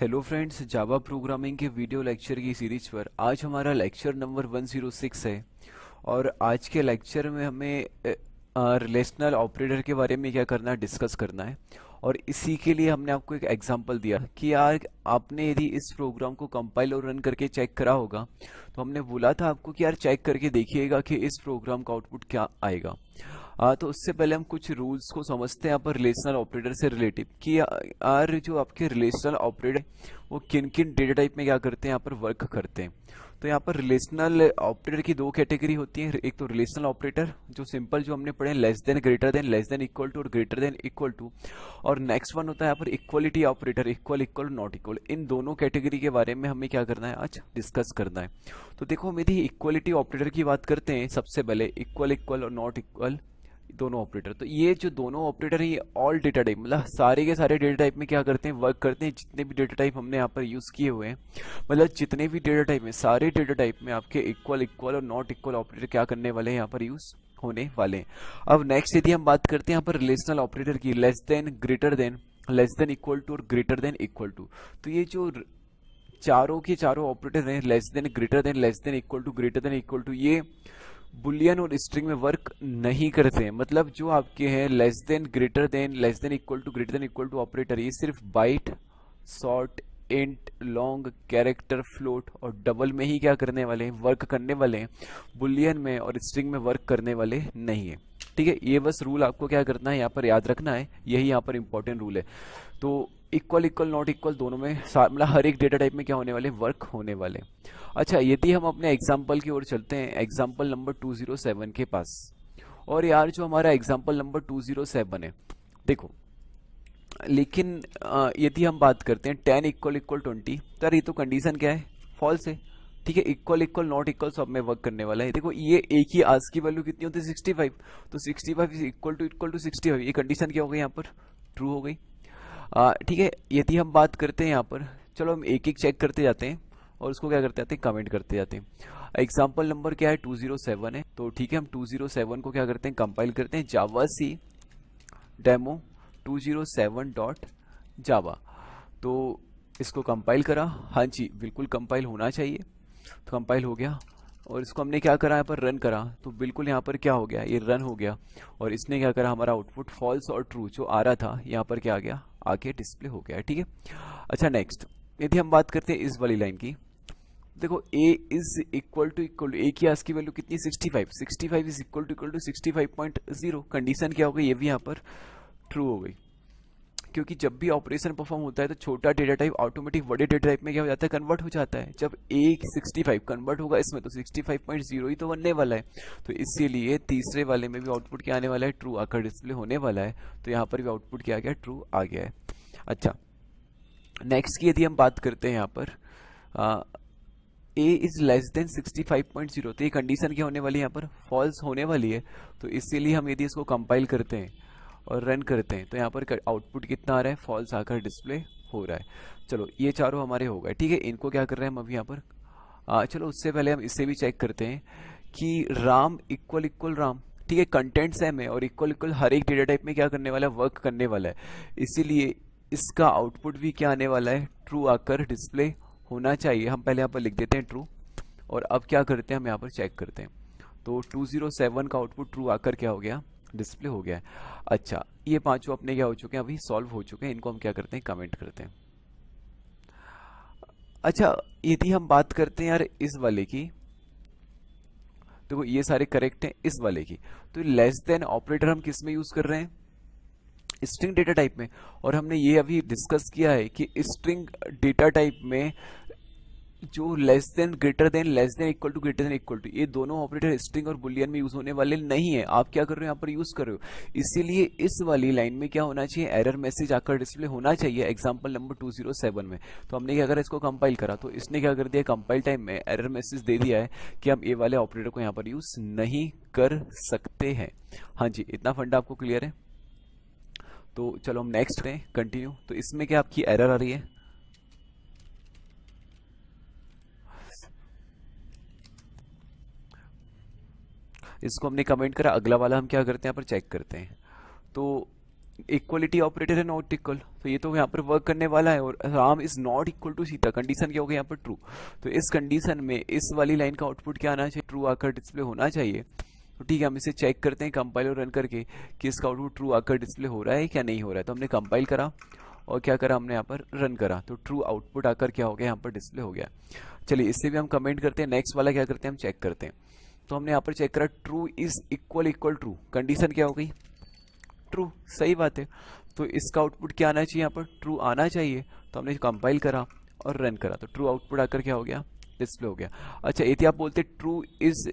hello friends Java programming के video lecture की series पर आज हमारा लेक्चर नंबर 106 है और आज के लेक्चर में हमें रिलेशनल ऑपरेटर के बारे में क्या करना है डिस्कस करना है और इसी के लिए हमने आपको एक एग्जांपल दिया कि यार आपने यदि इस प्रोग्राम को कंपाइल और रन करके चेक करा होगा तो हमने बोला था आपको कि यार चेक करके देखिएगा कि इस प्रोग्राम का आउटपुट क्या आएगा आ, तो उससे पहले हम कुछ रूल्स को समझते हैं यहाँ पर रिलेशनल ऑपरेटर से रिलेटिव कि यार जो आपके रिलेशनल ऑपरेटर वो किन किन डेटा टाइप में क्या करते हैं यहाँ पर वर्क करते हैं तो यहाँ पर रिलेशनल ऑपरेटर की दो कैटेगरी होती है एक तो रिलेशनल ऑपरेटर जो सिंपल जो हमने पढ़े less than greater than less than equal to और ग्रेटर देन इक्वल टू और नेक्स्ट वन होता है यहाँ पर equality operator equal equal not equal इन दोनों कैटेगरी के बारे में हमें क्या करना है आज डिस्कस करना है तो देखो हम यदि इक्वलिटी ऑपरेटर की बात करते हैं सबसे पहले इक्वल इक्वल और नॉट इक्वल दोनों ऑपरेटर तो ये जो दोनों ऑपरेटर है ये ऑल डेटा टाइप मतलब सारे के सारे डेटा टाइप में क्या करते हैं वर्क करते हैं जितने भी डेटा टाइप हमने यहाँ पर यूज़ किए हुए हैं मतलब जितने भी डेटा टाइप में सारे डेटा टाइप में आपके इक्वल इक्वल और नॉट इक्वल ऑपरेटर क्या करने वाले हैं यहाँ पर यूज़ होने वाले हैं अब नेक्स्ट यदि हम बात करते हैं यहाँ पर रिलेशनल ऑपरेटर की less than greater than less than equal to और ग्रेटर देन इक्वल टू तो ये जो चारों के चारों ऑपरेटर हैं less than greater than less than equal to greater than equal to ये बुलियन और स्ट्रिंग में वर्क नहीं करते हैं मतलब जो आपके हैं less than greater than less than equal to greater than equal to operator ये सिर्फ byte short int long character float और डबल में ही क्या करने वाले हैं वर्क करने वाले हैं बुलियन में और स्ट्रिंग में वर्क करने वाले नहीं है ठीक है ये बस रूल आपको क्या करना है यहाँ पर याद रखना है यही यहाँ पर इंपॉर्टेंट रूल है तो इक्वल इक्वल नॉट इक्वल दोनों में मतलब हर एक डेटा टाइप में क्या होने वाले वर्क होने वाले अच्छा यदि हम अपने एग्जाम्पल की ओर चलते हैं एग्जाम्पल नंबर 207 के पास और यार जो हमारा एग्जाम्पल नंबर 207 है देखो लेकिन यदि हम बात करते हैं टेन इक्वल इक्वल ट्वेंटी तो यार ये तो कंडीशन क्या है फॉल्स है ठीक है इक्वल इक्वल नॉट इक्वल सब में वर्क करने वाला है देखो ये एक ही आज की वैल्यू कितनी होती है सिक्सटी फाइव तो sixty five is equal to equal to sixty five ये कंडीशन क्या हो गई यहाँ पर ट्रू हो गई ठीक है यदि हम बात करते हैं यहाँ पर चलो हम एक एक चेक करते जाते हैं और उसको क्या करते जाते हैं कमेंट करते जाते हैं एग्जाम्पल नंबर क्या है टू ज़ीरो सेवन है तो ठीक है हम टू जीरो सेवन को क्या करते हैं कंपाइल करते हैं javac demo seven dot Java तो इसको कंपाइल करा हाँ जी बिल्कुल कंपाइल होना चाहिए तो कंपाइल हो गया और इसको हमने क्या करा यहाँ पर रन करा तो बिल्कुल यहाँ पर क्या हो गया ये रन हो गया और इसने क्या करा हमारा आउटपुट फॉल्स और ट्रू जो आ रहा था यहाँ पर क्या आ गया आगे डिस्प्ले हो गया है ठीक है अच्छा नेक्स्ट यदि हम बात करते हैं इस वाली लाइन की देखो a is equal to equal A की आज की वैल्यू कितनी 65 65 is equal to equal to 65.0 condition क्या हो गई ये भी यहाँ पर ट्रू हो गई क्योंकि जब भी ऑपरेशन परफॉर्म होता है तो छोटा डेटा टाइप ऑटोमेटिक बड़े डेटा टाइप में क्या हो जाता है कन्वर्ट हो जाता है जब एक सिक्सटी कन्वर्ट होगा इसमें तो सिक्सटी ही तो बनने वाला है तो इसीलिए तीसरे वाले में भी आउटपुट क्या आने वाला है ट्रू आकर डिस्प्ले होने वाला है तो यहाँ पर भी आउटपुट क्या आ गया ट्रू आ गया है अच्छा नेक्स्ट की यदि हम बात करते हैं यहाँ पर ए इज लेस देन 65.0 तो ये कंडीशन क्या होने वाली है यहाँ पर फॉल्स होने वाली है तो इसीलिए हम यदि इसको कंपाइल करते हैं और रन करते हैं तो यहाँ पर आउटपुट कितना आ रहा है फॉल्स आकर डिस्प्ले हो रहा है चलो ये चारों हमारे हो गए ठीक है इनको क्या कर रहे हैं हम अभी यहाँ पर आ, चलो उससे पहले हम इससे भी चेक करते हैं कि राम इक्वल इक्वल राम ठीक है कंटेंट सेम है और इक्वल इक्वल हर एक डेटा टाइप में क्या करने वाला है वर्क करने वाला है इसीलिए इसका आउटपुट भी क्या आने वाला है ट्रू आकर डिस्प्ले होना चाहिए हम पहले यहाँ पर लिख देते हैं ट्रू और अब क्या करते हैं हम यहाँ पर चेक करते हैं तो 207 का आउटपुट ट्रू आकर क्या हो गया डिस्प्ले हो गया है अच्छा ये पांचों अपने क्या हो चुके हैं अभी सॉल्व हो चुके हैं इनको हम क्या करते हैं कमेंट करते हैं अच्छा यदि हम बात करते हैं यार इस वाले की देखो तो ये सारे करेक्ट हैं इस वाले की तो लेस देन ऑपरेटर हम किस में यूज कर रहे हैं स्ट्रिंग डेटा टाइप में और हमने ये अभी डिस्कस किया है कि स्ट्रिंग डेटा टाइप में जो less than greater than less than equal to greater than equal to ये दोनों ऑपरेटर स्ट्रिंग और बुलियन में यूज होने वाले नहीं है आप क्या कर रहे हो यहाँ पर यूज कर रहे हो इसीलिए इस वाली लाइन में क्या होना चाहिए एरर मैसेज आकर डिस्प्ले होना चाहिए example number two zero seven में तो हमने क्या करा इसको कंपाइल करा तो इसने क्या कर दिया कंपाइल टाइम में एरर मैसेज दे दिया है कि हम ए वाले ऑपरेटर को यहाँ पर यूज नहीं कर सकते हैं हाँ जी इतना फंडा आपको क्लियर है तो चलो हम नेक्स्ट करें कंटिन्यू तो इसमें क्या आपकी एरर आ रही है इसको हमने कमेंट करा अगला वाला हम क्या करते हैं यहाँ पर चेक करते हैं तो इक्वलिटी ऑपरेटर है नॉट इक्वल तो ये तो यहाँ पर वर्क करने वाला है और Ram is not equal to Sita condition क्या गया यहाँ पर ट्रू तो इस कंडीशन में इस वाली लाइन का आउटपुट क्या आना चाहिए ट्रू आकर डिस्प्ले होना चाहिए तो ठीक है हम इसे चेक करते हैं कंपाइल और रन करके कि इसका आउटपुट ट्रू आकर डिस्प्ले हो रहा है क्या नहीं हो रहा है तो हमने कंपाइल करा और क्या करा हमने यहाँ पर रन करा तो ट्रू आउटपुट आकर क्या हो गया यहाँ पर डिस्प्ले हो गया चलिए इससे भी हम कमेंट करते हैं नेक्स्ट वाला क्या करते हैं हम चेक करते हैं तो हमने यहाँ पर चेक करा true is equal equal true condition क्या हो गई ट्रू सही बात है तो इसका आउटपुट क्या आना चाहिए यहाँ पर ट्रू आना चाहिए तो हमने कंपाइल करा और रन करा तो ट्रू आउटपुट आकर क्या हो गया डिस्प्ले हो गया अच्छा यदि आप बोलते ट्रू इज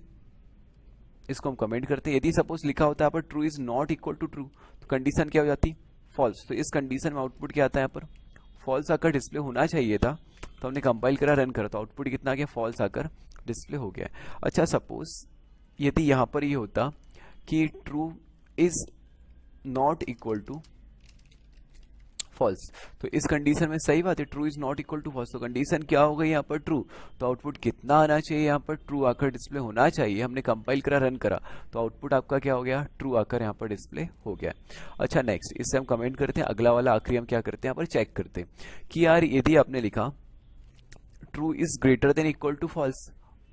इसको हम कमेंट करते यदि सपोज लिखा होता है यहाँ पर true is not equal to true तो कंडीशन क्या हो जाती फॉल्स तो इस कंडीशन में आउटपुट क्या आता है यहाँ पर फॉल्स आकर डिस्प्ले होना चाहिए था तो हमने कंपाइल करा रन करा तो आउटपुट कितना आ गया फॉल्स आकर डिस्प्ले हो गया अच्छा सपोज यदि यहाँ पर ये यह होता कि true is not equal to false तो इस कंडीशन में सही बात है true is not equal to false तो कंडीशन क्या हो गई यहाँ पर ट्रू तो आउटपुट कितना आना चाहिए यहाँ पर ट्रू आकर डिस्प्ले होना चाहिए हमने कंपाइल करा रन करा तो आउटपुट आपका क्या हो गया ट्रू आकर यहाँ पर डिस्प्ले हो गया अच्छा नेक्स्ट इससे हम कमेंट करते हैं अगला वाला आखिरी हम क्या करते हैं यहाँ पर चेक करते हैं कि यार यदि आपने लिखा true is greater than equal to false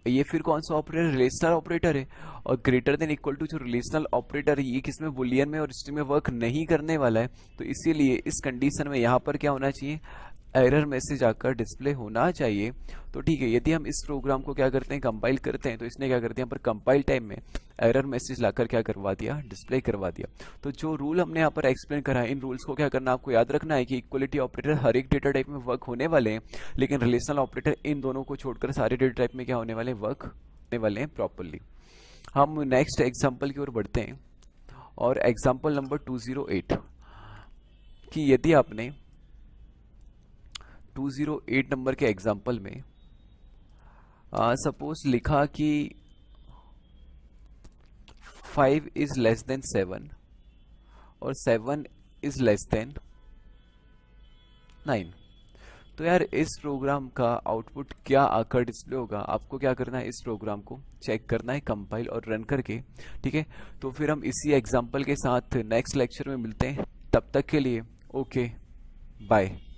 ये फिर कौन सा ऑपरेटर रिलेशनल ऑपरेटर है और ग्रेटर देन इक्वल टू जो रिलेशनल ऑपरेटर है ये किसमें बुलियन में और स्ट्रिंग में वर्क नहीं करने वाला है तो इसीलिए इस कंडीशन में यहाँ पर क्या होना चाहिए एरर मैसेज आकर डिस्प्ले होना चाहिए तो ठीक है यदि हम इस प्रोग्राम को क्या करते हैं कंपाइल करते हैं तो इसने क्या करते हैं पर कंपाइल टाइम में एरर मैसेज लाकर क्या करवा दिया डिस्प्ले करवा दिया तो जो रूल हमने यहाँ पर एक्सप्लेन करा है इन रूल्स को क्या करना आपको याद रखना है कि इक्वलिटी ऑपरेटर हर एक डेटा टाइप में वर्क होने वाले हैं लेकिन रिलेशनल ऑपरेटर इन दोनों को छोड़कर सारे डेटा टाइप में क्या होने वाले वर्क होने वाले हैं प्रॉपरली हम नेक्स्ट एग्जाम्पल की ओर बढ़ते हैं और example number two zero eight कि यदि आपने टू जीरो एट नंबर के एग्जाम्पल में सपोज लिखा कि five is less than seven और seven is less than nine तो यार इस प्रोग्राम का आउटपुट क्या आकर डिस्प्ले होगा आपको क्या करना है इस प्रोग्राम को चेक करना है कंपाइल और रन करके ठीक है तो फिर हम इसी एग्जाम्पल के साथ नेक्स्ट लेक्चर में मिलते हैं तब तक के लिए ओके बाय